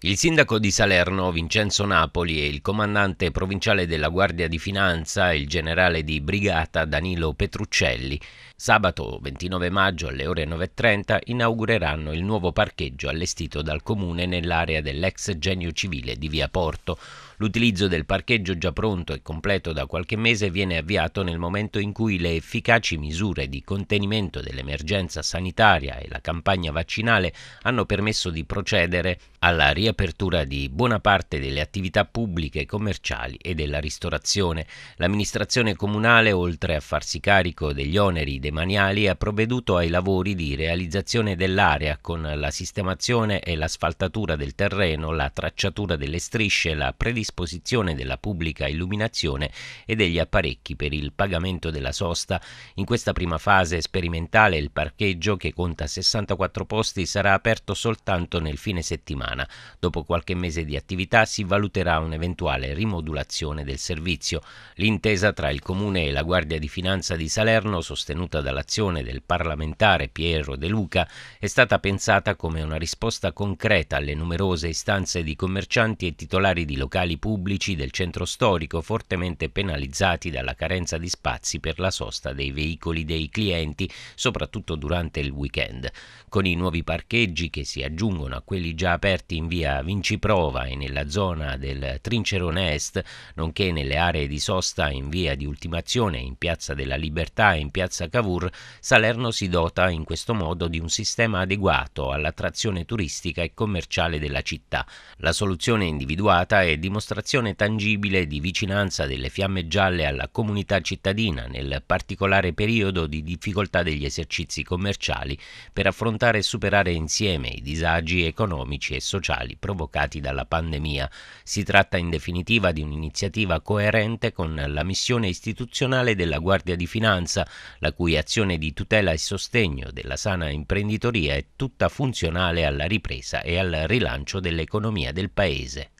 Il sindaco di Salerno, Vincenzo Napoli, e il comandante provinciale della Guardia di Finanza, il generale di brigata Danilo Petruccelli, sabato 29 maggio alle ore 9.30 inaugureranno il nuovo parcheggio allestito dal comune nell'area dell'ex genio civile di Via Porto, L'utilizzo del parcheggio già pronto e completo da qualche mese viene avviato nel momento in cui le efficaci misure di contenimento dell'emergenza sanitaria e la campagna vaccinale hanno permesso di procedere alla riapertura di buona parte delle attività pubbliche, commerciali e della ristorazione. L'amministrazione comunale, oltre a farsi carico degli oneri demaniali, ha provveduto ai lavori di realizzazione dell'area con la sistemazione e l'asfaltatura del terreno, la tracciatura delle strisce, la predisposizione disposizione della pubblica illuminazione e degli apparecchi per il pagamento della sosta. In questa prima fase sperimentale il parcheggio, che conta 64 posti, sarà aperto soltanto nel fine settimana. Dopo qualche mese di attività si valuterà un'eventuale rimodulazione del servizio. L'intesa tra il Comune e la Guardia di Finanza di Salerno, sostenuta dall'azione del parlamentare Piero De Luca, è stata pensata come una risposta concreta alle numerose istanze di commercianti e titolari di locali pubblici del centro storico fortemente penalizzati dalla carenza di spazi per la sosta dei veicoli dei clienti, soprattutto durante il weekend. Con i nuovi parcheggi che si aggiungono a quelli già aperti in via Vinciprova e nella zona del Trincerone Est, nonché nelle aree di sosta in via di Ultimazione, in piazza della Libertà e in piazza Cavour, Salerno si dota in questo modo di un sistema adeguato all'attrazione turistica e commerciale della città. La soluzione individuata è dimostrata dimostrazione tangibile di vicinanza delle fiamme gialle alla comunità cittadina nel particolare periodo di difficoltà degli esercizi commerciali per affrontare e superare insieme i disagi economici e sociali provocati dalla pandemia. Si tratta in definitiva di un'iniziativa coerente con la missione istituzionale della Guardia di Finanza, la cui azione di tutela e sostegno della sana imprenditoria è tutta funzionale alla ripresa e al rilancio dell'economia del Paese.